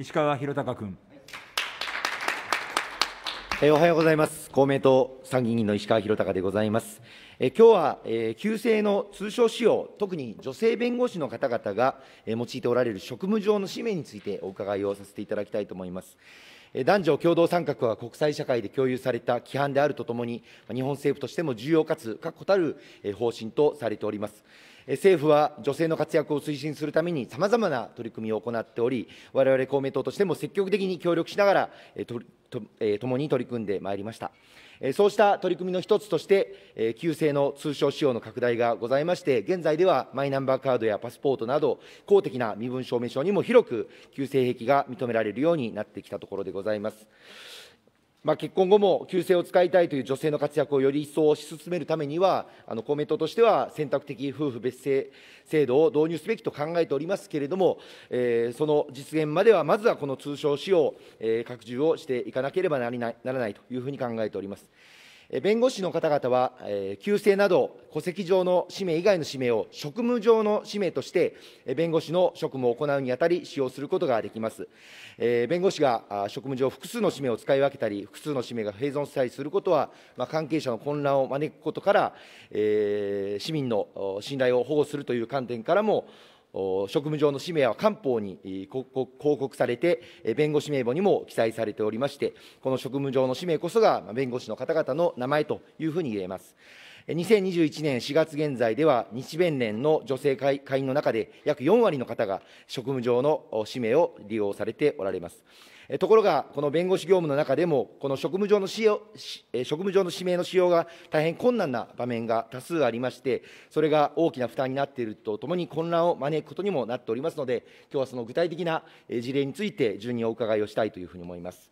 石川博崇君。おはようございます。公明党参議院の石川博隆でございます。え今日は、え旧姓の通称使用、特に女性弁護士の方々が、え用いておられる職務上の使命についてお伺いをさせていただきたいと思います。男女共同参画は国際社会で共有された規範であるとともに、日本政府としても重要かつ確固たる方針とされております。政府は女性の活躍を推進するためにさまざまな取り組みを行っており、われわれ公明党としても積極的に協力しながら、共に取り組んでまいりました。そうした取り組みの一つとして、旧姓の通称使用の拡大がございまして、現在ではマイナンバーカードやパスポートなど、公的な身分証明書にも広く旧姓癖が認められるようになってきたところでございます。まあ、結婚後も旧姓を使いたいという女性の活躍をより一層推し進めるためには、あの公明党としては選択的夫婦別姓制度を導入すべきと考えておりますけれども、えー、その実現までは、まずはこの通称使用、えー、拡充をしていかなければならないというふうに考えております。弁護士の方々は、えー、旧姓など戸籍上の氏名以外の氏名を職務上の氏名として、弁護士の職務を行うにあたり、使用することができます。弁護士が職務上複数の氏名を使い分けたり、複数の氏名が併存したりすることは、関係者の混乱を招くことから、市民の信頼を保護するという観点からも、職務上の氏名は官報に広告されて、弁護士名簿にも記載されておりまして、この職務上の氏名こそが弁護士の方々の名前というふうに言えます。2021年4月現在では、日弁連の女性会員の中で、約4割の方が職務上の氏名を利用されておられます。ところが、この弁護士業務の中でも、この職務上の使用職務上の指名の使用が大変困難な場面が多数ありまして、それが大きな負担になっているとともに、混乱を招くことにもなっておりますので、今日はその具体的な事例について、順にお伺いをしたいというふうに思います。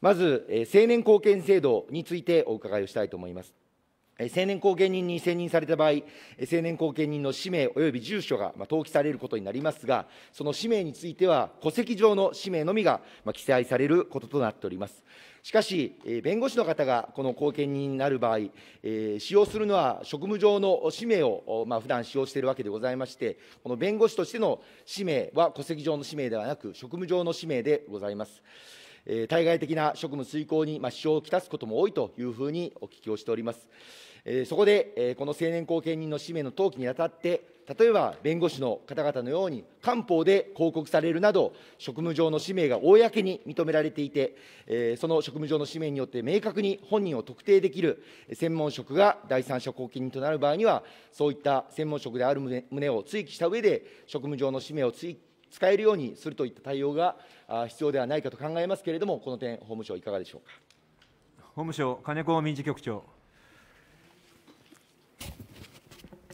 まず、青年貢献制度についてお伺いをしたいと思います。成年後見人に選任された場合、成年後見人の氏名及び住所が登記されることになりますが、その氏名については、戸籍上の氏名のみが記載されることとなっております。しかし、弁護士の方がこの後見人になる場合、使用するのは職務上の氏名を普段使用しているわけでございまして、この弁護士としての氏名は戸籍上の氏名ではなく、職務上の氏名でございます。え対外的な職務遂行に、ま支障をきたすことも多いというふうにお聞きをしております。えそこで、えこの成年後見人の氏名の登記にあたって、例えば弁護士の方々のように、官報で報告されるなど、職務上の氏名が公に認められていて、えその職務上の氏名によって明確に本人を特定できる専門職が第三者後見人となる場合には、そういった専門職である旨を追記した上で、職務上の氏名を追記使えるようにするといった対応が必要ではないかと考えますけれども、この点、法務省、いかがでしょうか法務省、金子民事局長。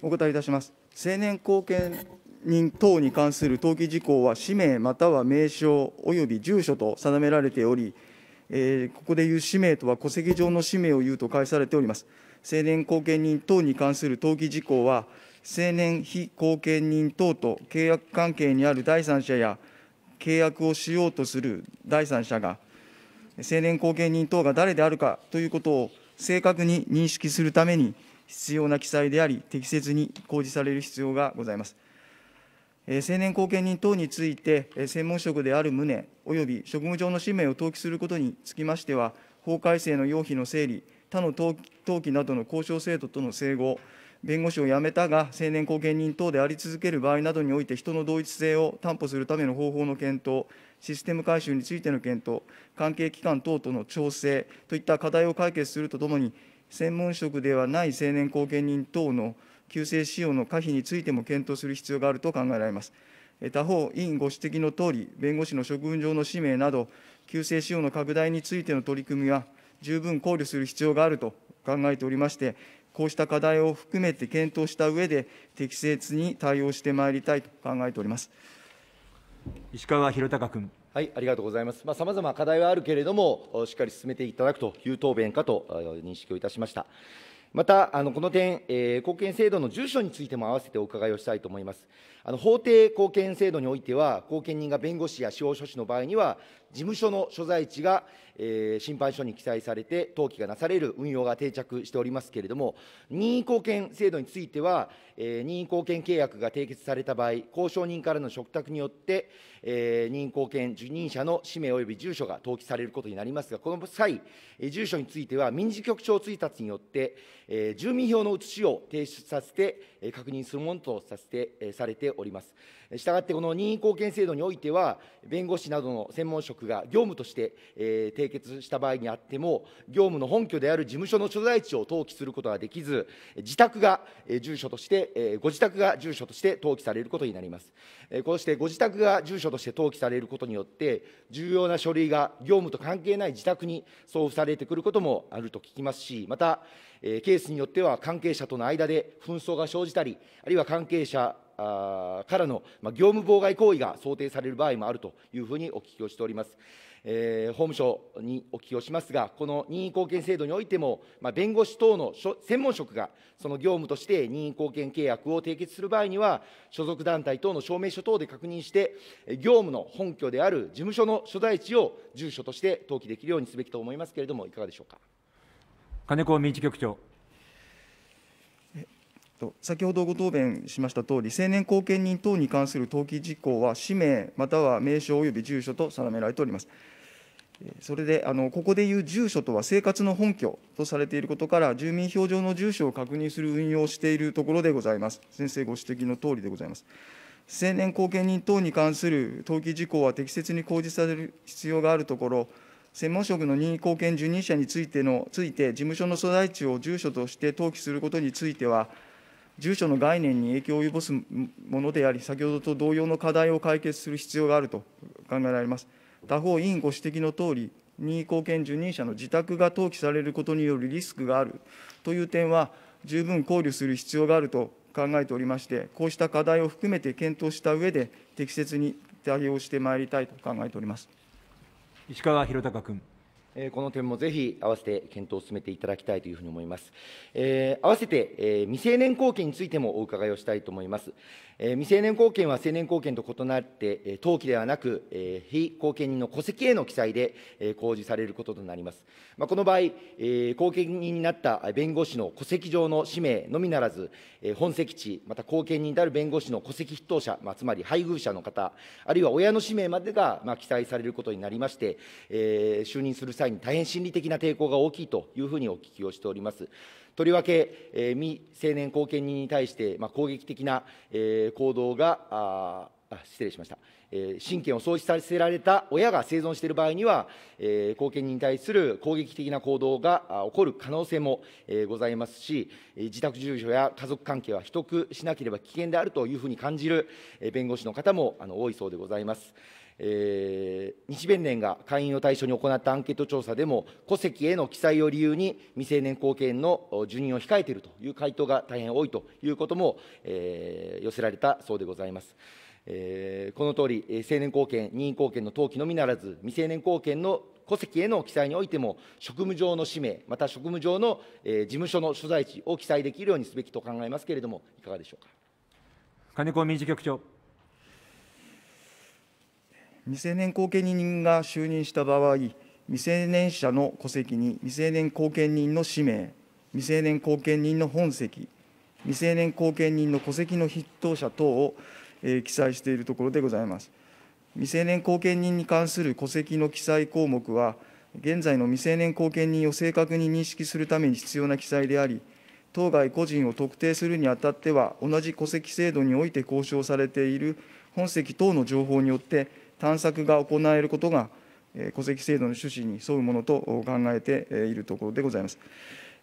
お答えいたします。成年後見人等に関する登記事項は、氏名または名称及び住所と定められており、えー、ここでいう氏名とは戸籍上の氏名を言うと返されております。成年後見人等に関する登記事項は、成年非後見人等と契約関係にある第三者や契約をしようとする第三者が、成年後見人等が誰であるかということを正確に認識するために必要な記載であり、適切に公示される必要がございます。成年後見人等について、専門職である旨及び職務上の氏名を登記することにつきましては、法改正の要否の整理、他の登記などの交渉制度との整合、弁護士を辞めたが、成年後見人等であり続ける場合などにおいて、人の同一性を担保するための方法の検討、システム改修についての検討、関係機関等との調整といった課題を解決するとともに、専門職ではない成年後見人等の救世使用の可否についても検討する必要があると考えられます。他方、委員ご指摘のとおり、弁護士の処務上の使命など、救世使用の拡大についての取り組みは、十分考慮する必要があると考えておりまして、こうした課題を含めて検討した上で、適切に対応してまいりたいと考えております。石川博隆君。はい、ありがとうございます。まあ、様々課題はあるけれども、しっかり進めていただくという答弁かと認識をいたしました。また、あのこの点、えー、貢献制度の住所についても併せてお伺いをしたいと思います。あの法定貢献制度においては、貢献人が弁護士や司法書士の場合には、事務所の所在地が、えー、審判所に記載されて、登記がなされる運用が定着しておりますけれども、任意貢献制度については、えー、任意貢献契約が締結された場合、交渉人からの嘱託によって、えー、任意貢献受任者の氏名及び住所が登記されることになりますが、この際、えー、住所については、民事局長通達によって、えー、住民票の写しを提出させて、えー、確認するものとさせて、えー、されております。したがって、この任意貢献制度においては、弁護士などの専門職が業務として、えー、締結した場合にあっても、業務の本拠である事務所の所在地を登記することができず、自宅が住所として、えー、ご自宅が住所として登記されることになります。えー、こうしてご自宅が住所として登記されることによって、重要な書類が業務と関係ない自宅に送付されてくることもあると聞きますし、また、えケースによっては関係者との間で紛争が生じたり、あるいは関係者からの、ま業務妨害行為が想定される場合もあるというふうにお聞きをしております。えー、法務省にお聞きをしますが、この任意貢献制度においても、まあ、弁護士等の専門職が、その業務として任意貢献契約を締結する場合には、所属団体等の証明書等で確認して、業務の本拠である事務所の所在地を住所として登記できるようにすべきと思いますけれども、いかがでしょうか。金子民事局長。先ほどご答弁しましたとおり、成年後見人等に関する登記事項は、氏名、または名称および住所と定められております。それで、あのここでいう住所とは生活の本拠とされていることから、住民票上の住所を確認する運用をしているところでございます。先生ご指摘のとおりでございます。成年後見人等に関する登記事項は適切に公示される必要があるところ、専門職の任意後見受任者についてのついて、事務所の所在地を住所として登記することについては、住所の概念に影響を及ぼすものであり、先ほどと同様の課題を解決する必要があると考えられます。他方、委員ご指摘のとおり、任意貢献受任者の自宅が登記されることによるリスクがあるという点は、十分考慮する必要があると考えておりまして、こうした課題を含めて検討した上で、適切に対応してまいりたいと考えております石川博隆君。えこの点もぜひ合わせて検討を進めていただきたいというふうに思います。えー、合わせて、えー、未成年後見についてもお伺いをしたいと思います。えー、未成年後見は成年後見と異なって、え登記ではなく、え非後見人の戸籍への記載で、え公示されることとなります。まあ、この場合、え後見人になった弁護士の戸籍上の氏名のみならず、え本籍地、また後見人である弁護士の戸籍筆頭者、まあ、つまり配偶者の方、あるいは親の氏名までが、まあ、記載されることになりまして、え就任する際会に大変心理的な抵抗が大きいというふうにお聞きをしております。とりわけ、えー、未成年後見人に対して、まあ、攻撃的な、えー、行動が、失礼しました、えー、親権を喪失させられた親が生存している場合には、えー、後見人に対する攻撃的な行動が起こる可能性も、えー、ございますし、自宅住所や家族関係は秘匿しなければ危険であるというふうに感じる、えー、弁護士の方もあの多いそうでございます。えー、日弁連が会員を対象に行ったアンケート調査でも、戸籍への記載を理由に未成年後見の受任を控えているという回答が大変多いということも、えー、寄せられたそうでございます。えー、このとおり、成年後見、任意後見の登記のみならず、未成年後見の戸籍への記載においても、職務上の氏名、また職務上の、えー、事務所の所在地を記載できるようにすべきと考えますけれども、いかがでしょうか。金子民事局長。未成年後見人が就任した場合、未成年者の戸籍に未成年後見人の氏名、未成年後見人の本籍、未成年後見人の戸籍の筆頭者等を、え記載しているところでございます。未成年後見人に関する戸籍の記載項目は、現在の未成年後見人を正確に認識するために必要な記載であり、当該個人を特定するにあたっては、同じ戸籍制度において交渉されている本籍等の情報によって、探索が行えることが、戸籍制度の趣旨に沿うものと考えているところでございます。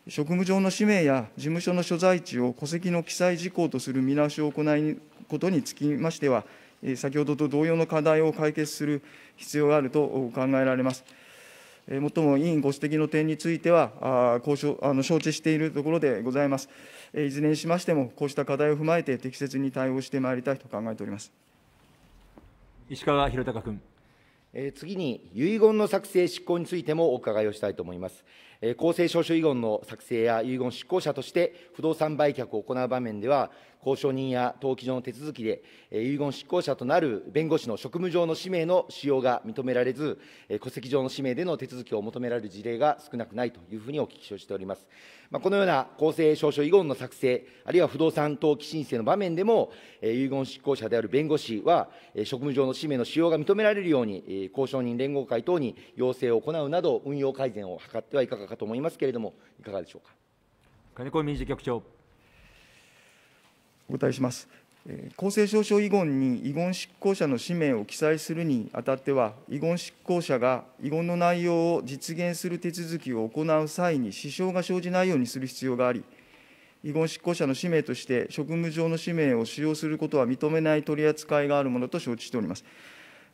職務上の氏名や事務所の所在地を戸籍の記載事項とする見直しを行うことにつきましては、先ほどと同様の課題を解決する必要があると考えられます。もっとも委員ご指摘の点については、交渉あの承知しているところでございます。いずれにしましても、こうした課題を踏まえて適切に対応してまいりたいと考えております。石川博隆君。次に遺言の作成、執行についてもお伺いをしたいと思います。公正証書遺言の作成や遺言執行者として不動産売却を行う場面では、公証人や登記上の手続きで、遺言執行者となる弁護士の職務上の氏名の使用が認められず、戸籍上の氏名での手続きを求められる事例が少なくないというふうにお聞きをしております。まあ、このような公正証書遺言の作成、あるいは不動産登記申請の場面でも、遺言執行者である弁護士は、職務上の氏名の使用が認められるように、公証人連合会等に要請を行うなど、運用改善を図ってはいかがかと思いますけれども、いかがでしょうか金子民事局長。お答えします。公正証書遺言に遺言執行者の氏名を記載するにあたっては、遺言執行者が遺言の内容を実現する手続きを行う際に支障が生じないようにする必要があり、遺言執行者の氏名として職務上の氏名を使用することは認めない取り扱いがあるものと承知しております。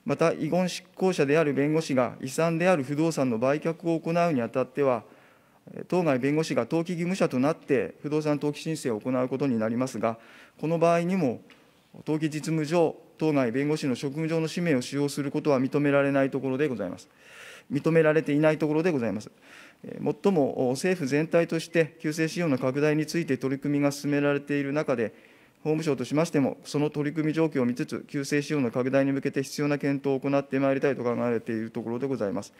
また遺言執行者である弁護士が遺産である不動産の売却を行うにあたっては、当該弁護士が登記義務者となって不動産登記申請を行うことになりますが、この場合にも、登記実務上、当該弁護士の職務上の使命を使用することは認められないところでございます。認められていないところでございます。もっとも政府全体として、旧世使用の拡大について取り組みが進められている中で、法務省としましても、その取り組み状況を見つつ、救世使用の拡大に向けて必要な検討を行ってまいりたいと考えているところでございます。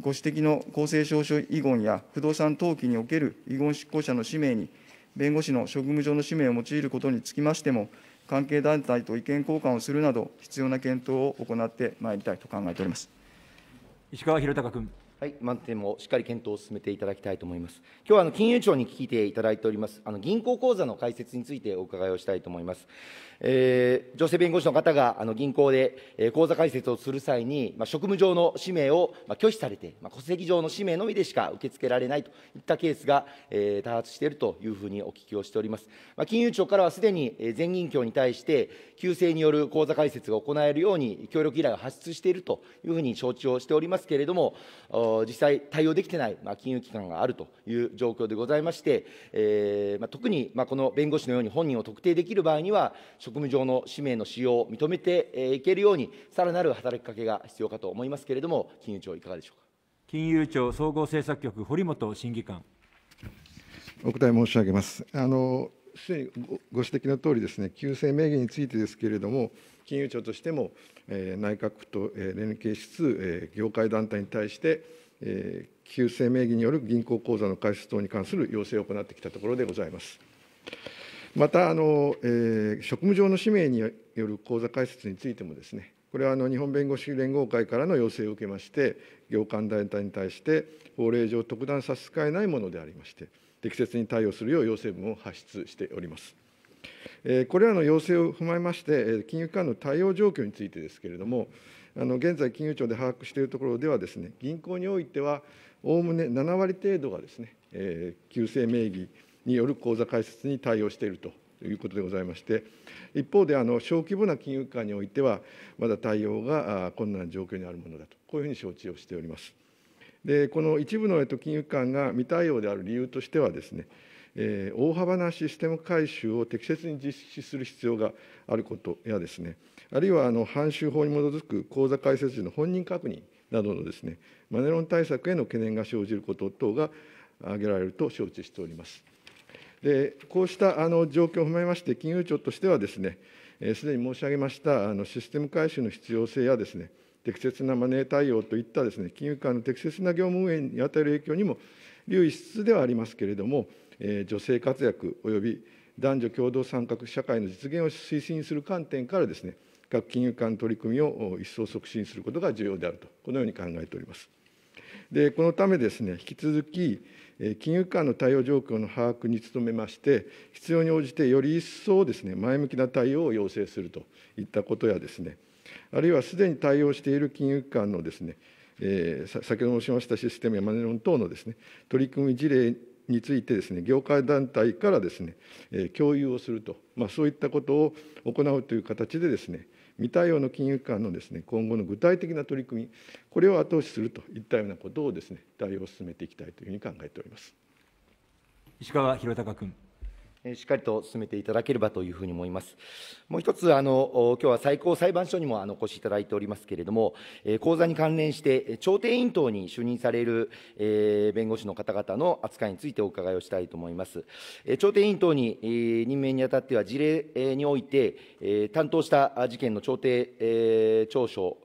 ご指摘の公正証書遺言や不動産登記における遺言執行者の氏名に、弁護士の職務上の氏名を用いることにつきましても、関係団体と意見交換をするなど、必要な検討を行ってまいりたいと考えております石川博崇君。はい、満点もしっかり検討を進めていただきたいと思います。今日はあの金融庁に聞いていただいております、あの銀行口座の開設についてお伺いをしたいと思います。えー、女性弁護士の方があの銀行で、え口座開設をする際に、まあ、職務上の氏名を、まあ、拒否されて、まあ、戸籍上の氏名のみでしか受け付けられないといったケースが、えー、多発しているというふうにお聞きをしております。まあ、金融庁からはすでに、え全銀協に対して、旧姓による口座開設が行えるように協力依頼を発出しているというふうに承知をしておりますけれども、実際、対応できてない、まあ、金融機関があるという状況でございまして、えーまあ、特に、まあ、この弁護士のように本人を特定できる場合には、職務上の氏名の使用を認めていけるように、さらなる働きかけが必要かと思いますけれども、金融庁、いかがでしょうか。金融庁総合政策局、堀本審議官。お答え申し上げます。あのすでにご指摘のとおりですね、旧姓名義についてですけれども、金融庁としても、えー、内閣府と、え連携しつつ、えー、業界団体に対して、えー、旧姓名義による銀行口座の開設等に関する要請を行ってきたところでございます。またあの、えー、職務上の氏名による口座開設についてもですね、これはあの日本弁護士連合会からの要請を受けまして、業界団体に対して、法令上、特段差し支えないものでありまして、適切に対応するよう要請文を発出しております。これらの要請を踏まえまして、金融機関の対応状況についてですけれども、あの現在、金融庁で把握しているところではです、ね、銀行においては、おおむね7割程度がですね、え旧姓名義による口座開設に対応しているということでございまして、一方で、あの小規模な金融機関においては、まだ対応が困難な状況にあるものだと、こういうふうに承知をしております。でこの一部の金融機関が未対応である理由としてはですね、えー、大幅なシステム改修を適切に実施する必要があることやですね、あるいはあの反収法に基づく口座開設時の本人確認などのですね、マネロン対策への懸念が生じること等が挙げられると承知しております。でこうしたあの状況を踏まえまして、金融庁としてはですね、す、えー、で、に申し上げましたあのシステム改修の必要性やですね、適切なマネー対応といったですね、金融機関の適切な業務運営に与える影響にも留意しつつではありますけれども、えー、女性活躍および男女共同参画社会の実現を推進する観点からですね、各金融機関の取り組みを一層促進することが重要であると、このように考えております。でこのためですね、引き続き、金融機関の対応状況の把握に努めまして、必要に応じてより一層ですね、前向きな対応を要請するといったことやですね、あるいはすでに対応している金融機関のですね、えー、先ほど申しましたシステムやマネロン等のですね、取り組み事例についてですね、業界団体からですね、えー、共有をすると、まあ、そういったことを行うという形でですね、未対応の金融機関のですね、今後の具体的な取り組み、これを後押しするといったようなことをですね、対応を進めていきたいというふうに考えております。石川博隆君。しっかりと進めていただければというふうに思います。もう一つ、あの今日は最高裁判所にもあのお越しいただいておりますけれども、講座に関連して、調停委員等に就任される、え弁護士の方々の扱いについてお伺いをしたいと思います。調停委員等に、任命にあたっては、事例において、担当した事件の調停、え調書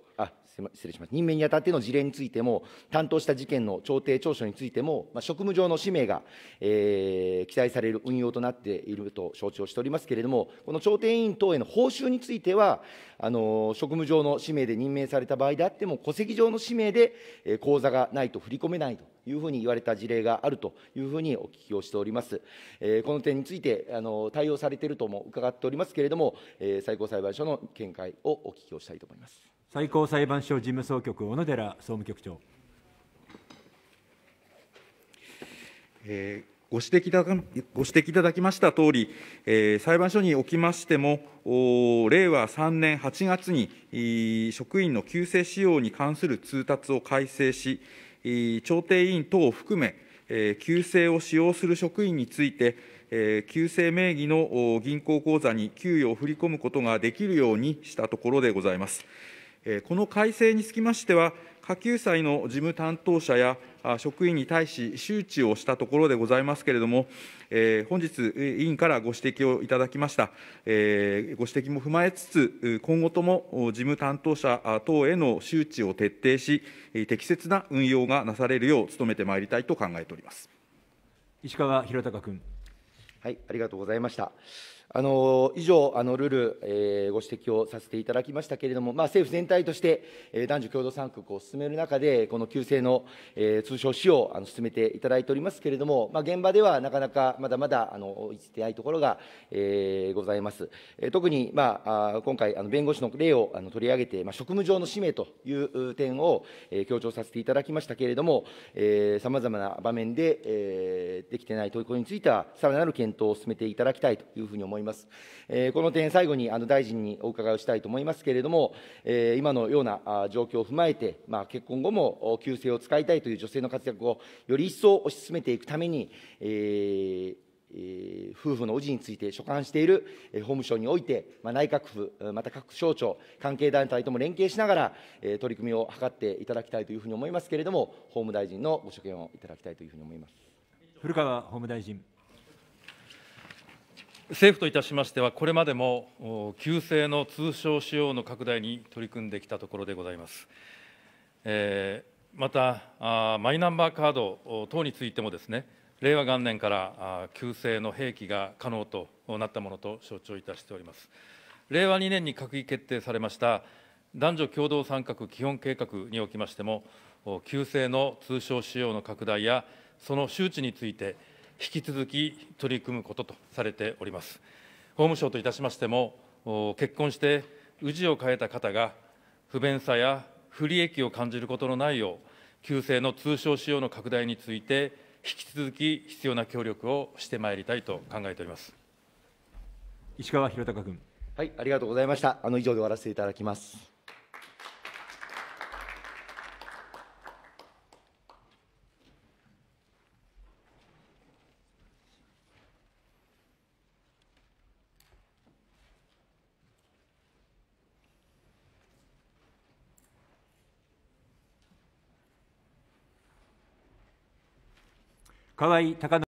失礼します、任命にあたっての事例についても、担当した事件の調停調書についても、まあ、職務上の使命が、えー、記載される運用となっていると承知をしておりますけれども、この調停委員等への報酬については、あの職務上の使命で任命された場合であっても、戸籍上の使命で、えー、口座がないと振り込めないというふうに言われた事例があるというふうにお聞きをしております。えー、この点についてあの対応されているとも伺っておりますけれども、えー、最高裁判所の見解をお聞きをしたいと思います。最高裁判所事務総局、小野寺総務局長。えーご指摘いただご指摘いただきましたとおり、えー、裁判所におきましても、令和3年8月に、職員の救世使用に関する通達を改正し、調停委員等を含め、えー、を使用する職員について、えー、名義の銀行口座に給与を振り込むことができるようにしたところでございます。この改正につきましては、下級祭の事務担当者や職員に対し、周知をしたところでございますけれども、本日、委員からご指摘をいただきました、ご指摘も踏まえつつ、今後とも事務担当者等への周知を徹底し、適切な運用がなされるよう努めてまいりたいと考えております石川博隆君。はい、ありがとうございました。あの以上、あのルール、えー、ご指摘をさせていただきましたけれども、まあ、政府全体として、えー、男女共同参画を進める中で、この旧制の、えー、通称使用あの進めていただいておりますけれども、まあ、現場ではなかなかまだまだあのいってないところが、えー、ございます。えー、特に、まあ、あ今回あの、弁護士の例をあの取り上げて、まあ、職務上の使命という点を、えー、強調させていただきましたけれども、さまざまな場面で、えー、できてない取り組みについては、さらなる検討を進めていただきたいというふうに思います。います。えー、この点、最後にあの大臣にお伺いをしたいと思いますけれども、えー、今のような状況を踏まえて、まあ、結婚後も旧姓を使いたいという女性の活躍をより一層推し進めていくために、えー夫婦の氏について所管している、え法務省において、ま内閣府、また各省庁、関係団体とも連携しながら、え取り組みを図っていただきたいというふうに思いますけれども、法務大臣のご所見をいただきたいというふうに思います古川法務大臣。政府といたしましては、これまでも旧制の通称使用の拡大に取り組んできたところでございます。えー、またマイナンバーカード等についてもですね、令和元年から旧制の併記が可能となったものと承知をいたしております。令和2年に閣議決定されました男女共同参画基本計画におきましても、旧制の通称使用の拡大や、その周知について、引き続き取り組むこととされております。法務省といたしましても、結婚して氏を変えた方が不便さや不利益を感じることのないよう、旧姓の通称使用の拡大について、引き続き必要な協力をしてまいりたいと考えております石川博隆君。はい、ありがとうございました。あの以上で終わらせていただきます。河合隆